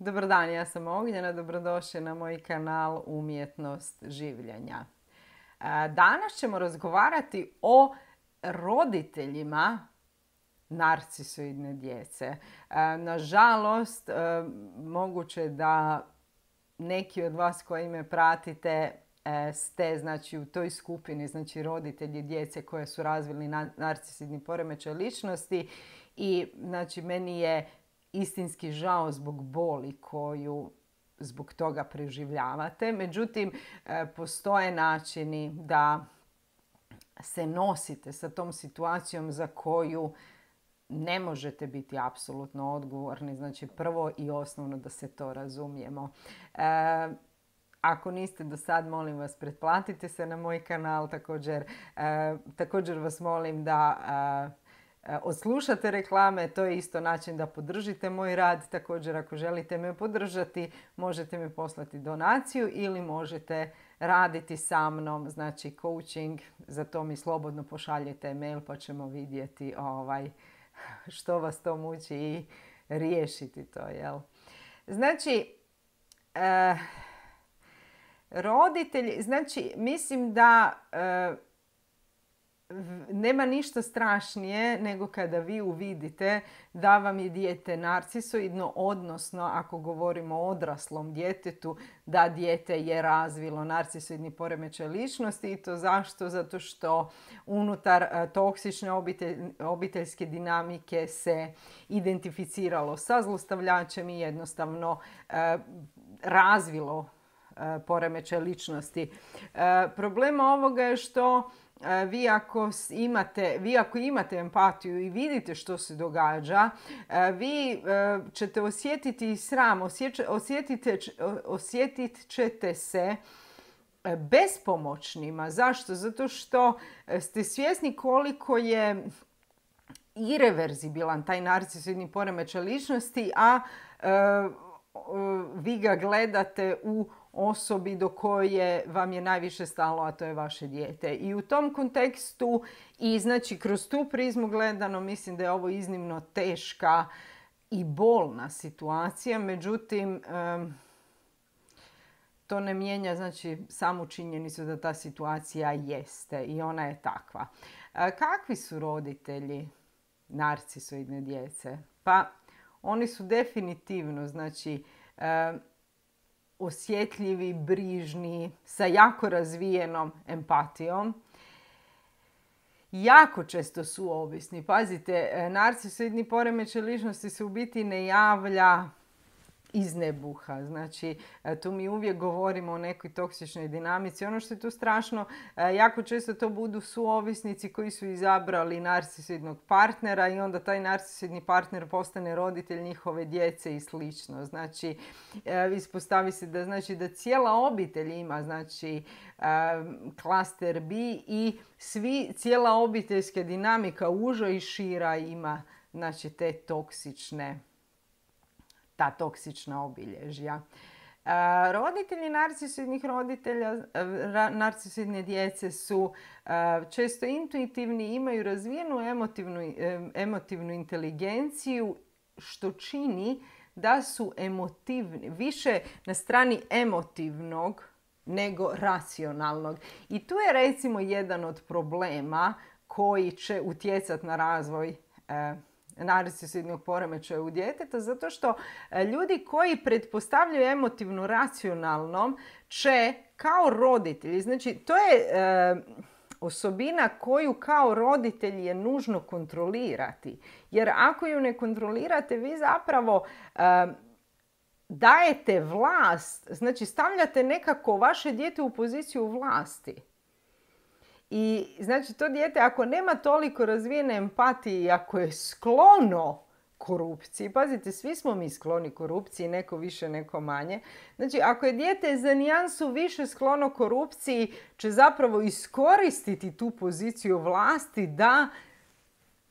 Dobar dan, ja sam Ognjena, dobrodošli na moj kanal Umjetnost življenja. Danas ćemo razgovarati o roditeljima narcisoidne djece. Nažalost, e, moguće da neki od vas koji me pratite e, ste znači, u toj skupini, znači roditelji djece koje su razvili narcisoidni poremećaj ličnosti i znači meni je istinski žao zbog boli koju zbog toga preživljavate. Međutim, e, postoje načini da se nosite sa tom situacijom za koju ne možete biti apsolutno odgovorni. Znači, prvo i osnovno da se to razumijemo. E, ako niste do sad, molim vas, pretplatite se na moj kanal. Također, e, također vas molim da odslušate reklame, to je isto način da podržite moj rad. Također ako želite me podržati, možete mi poslati donaciju ili možete raditi sa mnom, znači coaching, za to mi slobodno pošaljite mail pa ćemo vidjeti ovaj, što vas to muči i riješiti to, jel? Znači, e, roditelji, znači mislim da eh, nema ništa strašnije nego kada vi uvidite da vam je dijete narcisoidno, odnosno ako govorimo o odraslom djetetu, da dijete je razvilo narcisoidni poremećaj ličnosti i to zašto? Zato što unutar e, toksične obiteljske dinamike se identificiralo sa zlostavljačem i jednostavno e, razvilo e, poremećaj ličnosti. problema ovoga je što E, vi ako imate, vi ako imate empatiju i vidite što se događa, e, vi e, ćete osjetiti sram, osjetit ćete se bespomoćnima. Zašto? Zato što ste svjesni koliko je ireverzibilan taj narcisoidni poremećaj ličnosti, a vi ga gledate u osobi do koje vam je najviše stalo, a to je vaše dijete. I u tom kontekstu i znači kroz tu prizmu gledano mislim da je ovo iznimno teška i bolna situacija, međutim to ne mijenja znači samu činjenicu da ta situacija jeste i ona je takva. E, kakvi su roditelji narcisoidne djece? Pa oni su definitivno znači osjetljivi, brižni, sa jako razvijenom empatijom. Jako često su ovisni. Pazite, e, narcisoidni poremećaj ližnosti se u biti ne javlja iznebuha. Znači, e, tu mi uvijek govorimo o nekoj toksičnoj dinamici. Ono što je tu strašno, e, jako često to budu suovisnici koji su izabrali narcisidnog partnera i onda taj narcisidni partner postane roditelj njihove djece i slično. Znači, e, ispostavi se da znači da cijela obitelj ima znači klaster B i svi cijela obiteljska dinamika uža i šira ima znači te toksične ta toksična obilježja. E, roditelji narcisidnih roditelja, e, narcisidne djece su e, često intuitivni, imaju razvijenu emotivnu, emotivnu inteligenciju što čini da su emotivni, više na strani emotivnog nego racionalnog. I tu je recimo jedan od problema koji će utjecati na razvoj narcisidnog poremećaja u djeteta zato što e, ljudi koji pretpostavljaju emotivno racionalnom će kao roditelji, znači to je e, osobina koju kao roditelj je nužno kontrolirati. Jer ako ju ne kontrolirate, vi zapravo e, dajete vlast, znači stavljate nekako vaše dijete u poziciju vlasti. I znači to dijete ako nema toliko razvijene empatije i ako je sklono korupciji, pazite svi smo mi skloni korupciji, neko više, neko manje. Znači ako je dijete za nijansu više sklono korupciji će zapravo iskoristiti tu poziciju vlasti da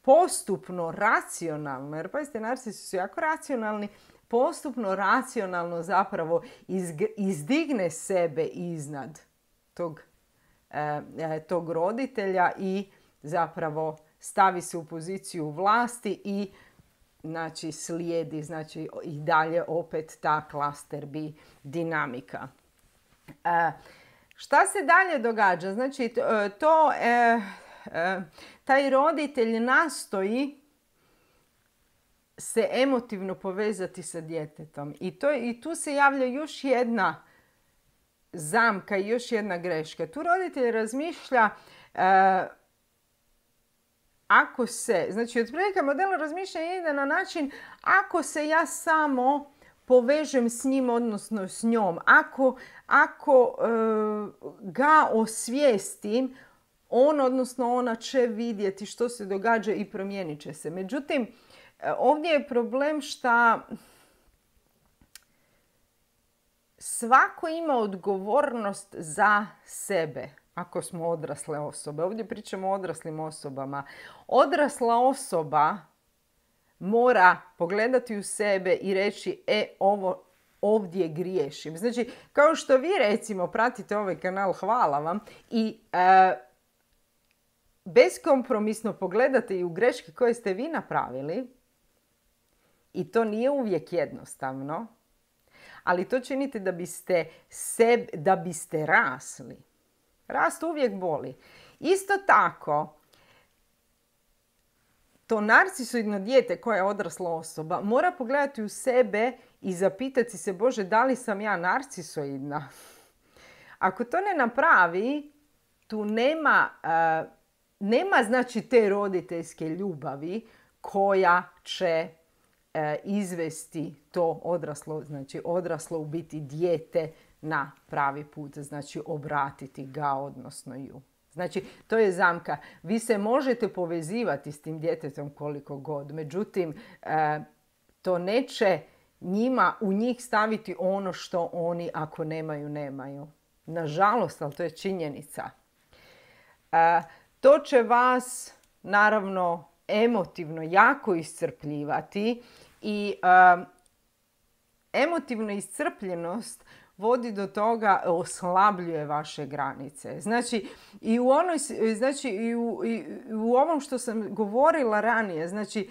postupno, racionalno, jer pazite narcisi su jako racionalni, postupno, racionalno zapravo izdigne sebe iznad tog Eh, eh, tog roditelja i zapravo stavi se u poziciju vlasti i znači slijedi znači i dalje opet ta klaster bi dinamika. E, šta se dalje događa? Znači to, e, taj roditelj nastoji se emotivno povezati sa djetetom i, to, i tu se javlja još jedna zamka i još jedna greška. Tu roditelj razmišlja e, ako se, znači otprilike model razmišljanja ide na način ako se ja samo povežem s njim, odnosno s njom, ako, ako e, ga osvijestim, on, odnosno ona će vidjeti što se događa i promijenit će se. Međutim, e, ovdje je problem šta svako ima odgovornost za sebe ako smo odrasle osobe. Ovdje pričamo o odraslim osobama. Odrasla osoba mora pogledati u sebe i reći e ovo ovdje griješim. Znači, kao što vi recimo pratite ovaj kanal, hvala vam i e, beskompromisno pogledate i u greške koje ste vi napravili i to nije uvijek jednostavno ali to činite da biste, da biste rasli. Rast uvijek boli. Isto tako, to narcisoidno dijete koje je odrasla osoba mora pogledati u sebe i zapitati se, Bože, da li sam ja narcisoidna? Ako to ne napravi, tu nema, e, nema znači te roditeljske ljubavi koja će E, izvesti to odraslo, znači odraslo u biti dijete na pravi put, znači obratiti ga, odnosno ju. Znači, to je zamka. Vi se možete povezivati s tim djetetom koliko god, međutim, e, to neće njima u njih staviti ono što oni ako nemaju, nemaju. Nažalost, ali to je činjenica. E, to će vas, naravno, emotivno jako iscrpljivati i um, emotivna iscrpljenost vodi do toga, oslabljuje vaše granice. Znači, i u, onoj, znači, i u, i u ovom što sam govorila ranije, znači,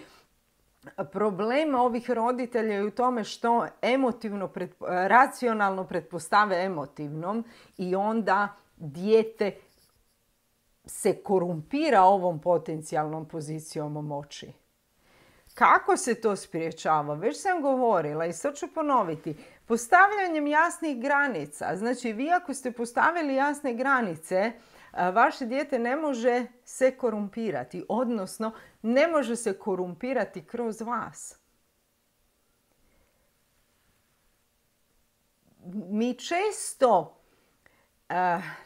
problema ovih roditelja je u tome što emotivno, racionalno pretpostave emotivnom i onda dijete se korumpira ovom potencijalnom pozicijom moći. Kako se to spriječava? Već sam govorila i sad ću ponoviti. Postavljanjem jasnih granica. Znači, vi ako ste postavili jasne granice, vaše dijete ne može se korumpirati, odnosno ne može se korumpirati kroz vas. Mi često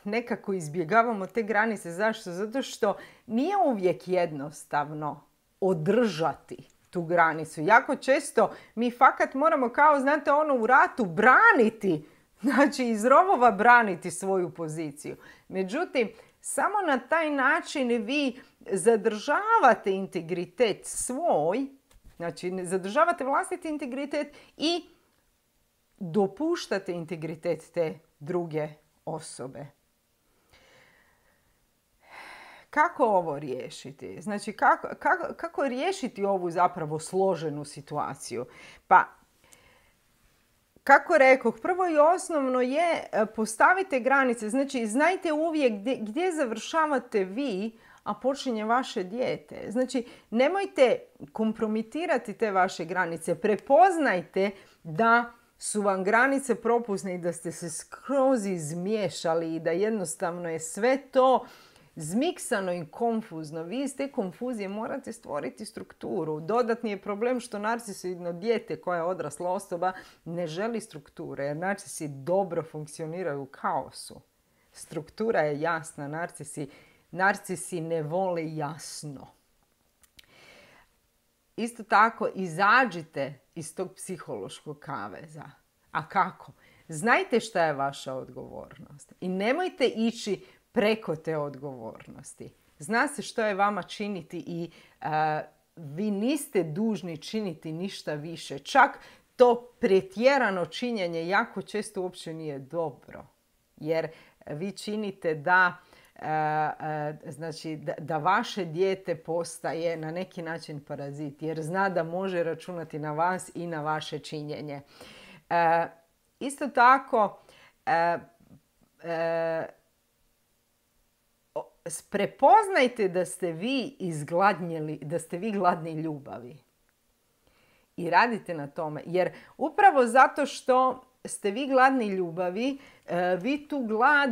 nekako izbjegavamo te granice. Zašto? Zato što nije uvijek jednostavno održati tu granicu. Jako često mi fakat moramo kao, znate, ono u ratu braniti, znači iz rovova braniti svoju poziciju. Međutim, samo na taj način vi zadržavate integritet svoj, znači zadržavate vlastiti integritet i dopuštate integritet te druge osobe. Kako ovo riješiti? Znači, kako, kako, kako riješiti ovu zapravo složenu situaciju? Pa, kako rekoh, prvo i osnovno je e, postavite granice. Znači, znajte uvijek gdje, gdje završavate vi, a počinje vaše dijete. Znači, nemojte kompromitirati te vaše granice. Prepoznajte da su vam granice propusne i da ste se skroz izmiješali i da jednostavno je sve to zmiksano i konfuzno. Vi iz te konfuzije morate stvoriti strukturu. Dodatni je problem što narcisoidno dijete koja je odrasla osoba ne želi strukture jer narcisi dobro funkcioniraju u kaosu. Struktura je jasna, narcisi, narcisi ne vole jasno. Isto tako, izađite iz tog psihološkog kaveza. A kako? Znajte šta je vaša odgovornost i nemojte ići preko te odgovornosti. Zna se što je vama činiti i vi niste dužni činiti ništa više. Čak to pretjerano činjenje jako često uopće nije dobro. Jer vi činite da znači da, vaše dijete postaje na neki način parazit jer zna da može računati na vas i na vaše činjenje. isto tako prepoznajte da ste vi izgladnjeli, da ste vi gladni ljubavi. I radite na tome. Jer upravo zato što ste vi gladni ljubavi, e, vi tu glad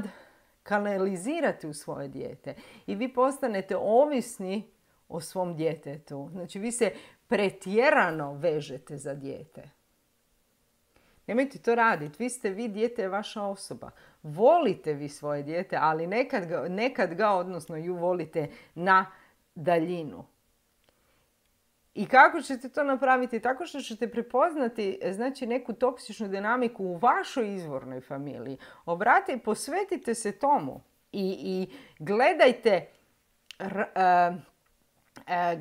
kanalizirate u svoje dijete. I vi postanete ovisni o svom djetetu. Znači vi se pretjerano vežete za dijete. Nemojte to raditi. Vi ste vi, dijete je vaša osoba. Volite vi svoje dijete, ali nekad ga, nekad ga, odnosno ju volite na daljinu. I kako ćete to napraviti? Tako što ćete prepoznati e, znači, neku toksičnu dinamiku u vašoj izvornoj familiji. Obrate i posvetite se tomu. I, i gledajte... E, e,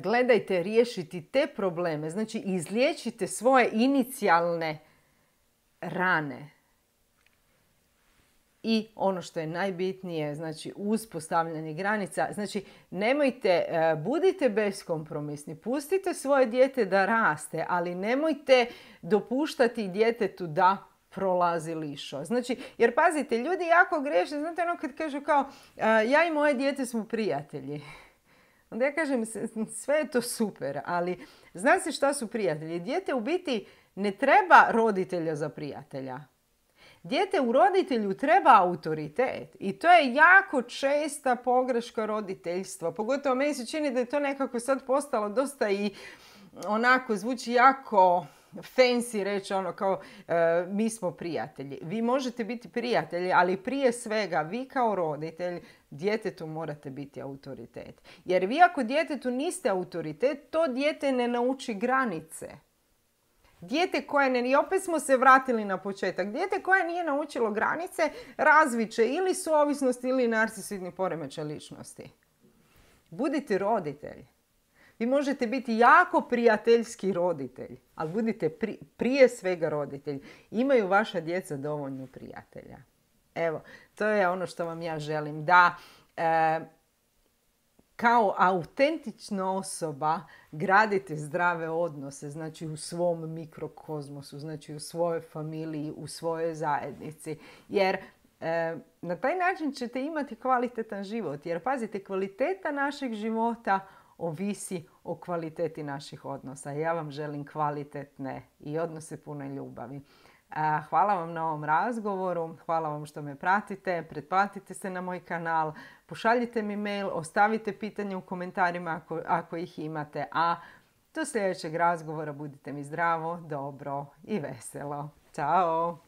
gledajte riješiti te probleme, znači izliječite svoje inicijalne rane. I ono što je najbitnije, znači uspostavljanje granica. Znači, nemojte, e, budite beskompromisni, pustite svoje dijete da raste, ali nemojte dopuštati djetetu da prolazi lišo. Znači, jer pazite, ljudi jako greše, znate ono kad kažu kao e, ja i moje dijete smo prijatelji. Onda ja kažem sve je to super, ali zna se šta su prijatelji. Dijete u biti ne treba roditelja za prijatelja. Dijete u roditelju treba autoritet i to je jako česta pogreška roditeljstva. Pogotovo meni se čini da je to nekako sad postalo dosta i onako zvuči jako fancy reći ono kao e, mi smo prijatelji. Vi možete biti prijatelji, ali prije svega vi kao roditelj djetetu morate biti autoritet. Jer vi ako djetetu niste autoritet, to dijete ne nauči granice. Dijete koje ne, i opet smo se vratili na početak, dijete koje nije naučilo granice razviće ili su ovisnost ili narcisidni poremećaj ličnosti. Budite roditelj. Vi možete biti jako prijateljski roditelj, ali budite prije svega roditelj. Imaju vaša djeca dovoljno prijatelja. Evo, to je ono što vam ja želim. Da, e, kao autentična osoba gradite zdrave odnose, znači u svom mikrokozmosu, znači u svojoj familiji, u svojoj zajednici. Jer e, na taj način ćete imati kvalitetan život. Jer pazite, kvaliteta našeg života ovisi o kvaliteti naših odnosa. Ja vam želim kvalitetne i odnose pune ljubavi. Hvala vam na ovom razgovoru, hvala vam što me pratite, pretplatite se na moj kanal, pošaljite mi mail, ostavite pitanje u komentarima ako, ih imate, a do sljedećeg razgovora budite mi zdravo, dobro i veselo. Ćao!